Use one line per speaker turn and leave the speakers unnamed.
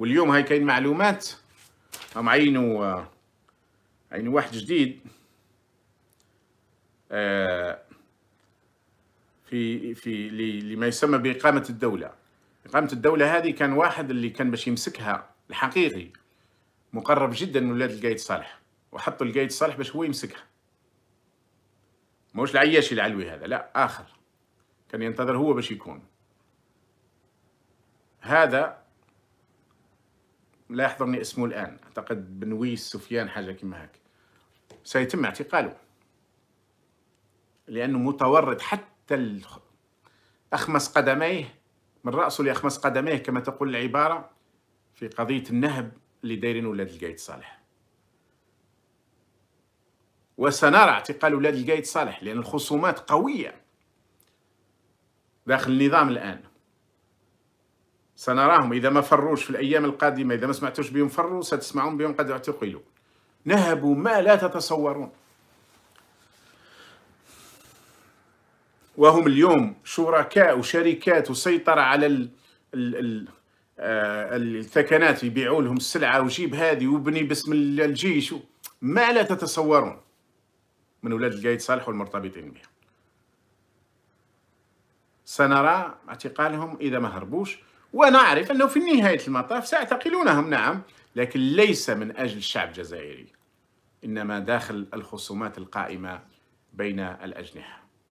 واليوم هاي كاين معلومات هم عينوا عينوا واحد جديد آه، في في لما يسمى بإقامة الدولة إقامة الدولة هذه كان واحد اللي كان باش يمسكها الحقيقي مقرب جدا من ولاد القايد صالح وحطوا القايد صالح باش هو يمسكها ماهوش العياشي العلوي هذا لا آخر كان ينتظر هو باش يكون هذا لا يحضرني اسمه الآن أعتقد بنويس سفيان حاجة كما هكا سيتم اعتقاله لأنه متورط حتى أخمس قدميه من رأسه لأخمس قدميه كما تقول العبارة في قضية النهب اللي دايرين ولاد القايد صالح وسنرى اعتقال ولاد القايد صالح لأن الخصومات قوية داخل النظام الآن سنراهم إذا ما فروش في الأيام القادمة إذا ما سمعتوش بهم فروا ستسمعون بهم قد اعتقلوا نهبوا ما لا تتصورون وهم اليوم شركاء وشركات وسيطرة على ال ال آه الثكنات يبيعوا لهم السلعة وجيب هذه وبني باسم الجيش ما لا تتصورون من أولاد القايد صالح والمرتبطين بها سنرى اعتقالهم إذا ما هربوش ونعرف أنه في نهاية المطاف سيعتقلونهم نعم لكن ليس من أجل الشعب الجزائري إنما داخل الخصومات القائمة بين الأجنحة